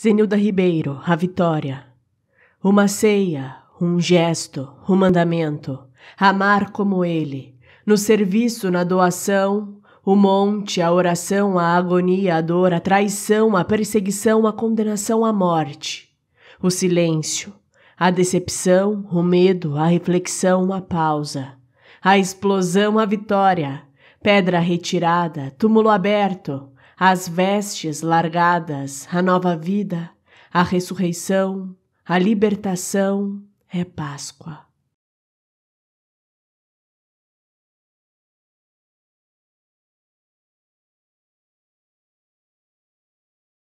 Zenilda Ribeiro, a vitória. Uma ceia, um gesto, um mandamento. Amar como ele. No serviço, na doação, o monte, a oração, a agonia, a dor, a traição, a perseguição, a condenação à morte. O silêncio, a decepção, o medo, a reflexão, a pausa. A explosão, a vitória. Pedra retirada, túmulo aberto, as vestes largadas, a nova vida, a ressurreição, a libertação é Páscoa.